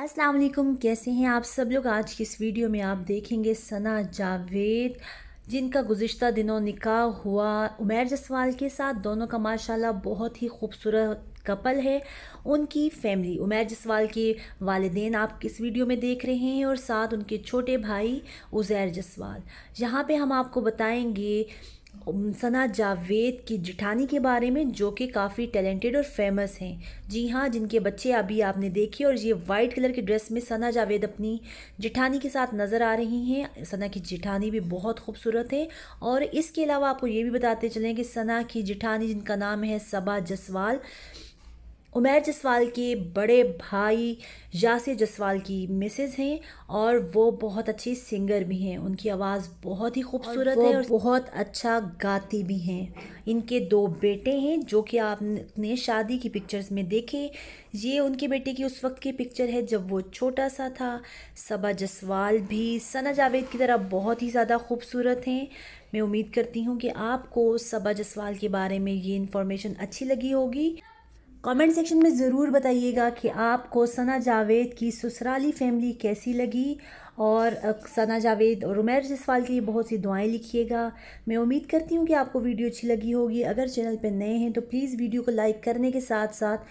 अस्सलाम वालेकुम कैसे हैं आप सब लोग आज की इस वीडियो में आप देखेंगे सना जावेद जिनका गुज्त दिनों निकाह हुआ उमेर जसवाल के साथ दोनों का माशाल्लाह बहुत ही खूबसूरत कपल है उनकी फैमिली उमेर जसवाल के वालदेन आप इस वीडियो में देख रहे हैं और साथ उनके छोटे भाई उज़ैर जसवाल यहाँ पे हम आपको बताएंगे सना जावेद की जिठानी के बारे में जो कि काफ़ी टैलेंटेड और फेमस हैं जी हाँ जिनके बच्चे अभी आपने देखे और ये वाइट कलर की ड्रेस में सना जावेद अपनी जिठानी के साथ नज़र आ रही हैं सना की जिठानी भी बहुत खूबसूरत है और इसके अलावा आपको ये भी बताते चलें कि सना की जिठानी जिनका नाम है सबा जसवाल उमेर जसवाल के बड़े भाई यासिर जसवाल की मिसेज हैं और वो बहुत अच्छी सिंगर भी हैं उनकी आवाज़ बहुत ही खूबसूरत है और बहुत अच्छा गाती भी हैं इनके दो बेटे हैं जो कि आपने शादी की पिक्चर्स में देखे ये उनके बेटे की उस वक्त की पिक्चर है जब वो छोटा सा था सबा जसवाल भी सना जावेद की तरह बहुत ही ज़्यादा खूबसूरत हैं मैं उम्मीद करती हूँ कि आपको सबा जसवाल के बारे में ये इन्फॉर्मेशन अच्छी लगी होगी कमेंट सेक्शन में ज़रूर बताइएगा कि आपको सना जावेद की ससुराली फैमिली कैसी लगी और सना जावेद और उमेर जसवाल के लिए बहुत सी दुआएं लिखिएगा मैं उम्मीद करती हूँ कि आपको वीडियो अच्छी लगी होगी अगर चैनल पर नए हैं तो प्लीज़ वीडियो को लाइक करने के साथ साथ